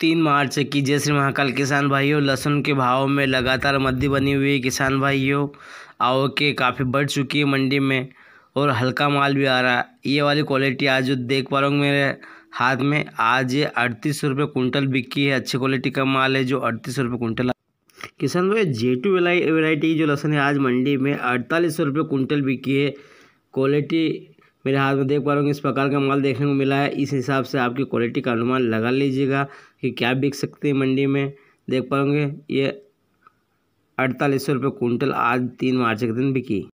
तीन मार्च की जय श्री महाकाल किसान भाइयों लहसुन के भाव में लगातार मध्य बनी हुई है किसान भाइयों आओ के काफ़ी बढ़ चुकी है मंडी में और हल्का माल भी आ रहा है ये वाली क्वालिटी आज जो देख पा रहा हूँ मेरे हाथ में आज ये अड़तीस सौ रुपये कुंटल बिकी है अच्छी क्वालिटी का माल है जो अड़तीस सौ रुपये कुंटल किसान भाई जे टू वेराइटी जो लहसुन है आज मंडी में अड़तालीस सौ रुपये कुंटल बिकी है क्वालिटी मेरे हाथ में देख पा रहे हो इस प्रकार का माल देखने को मिला है इस हिसाब से आपकी क्वालिटी का अनुमान लगा लीजिएगा कि क्या बिक सकते हैं मंडी में देख पाओगे ये अड़तालीस सौ रुपये कुंटल आज तीन मार्च के दिन बिकी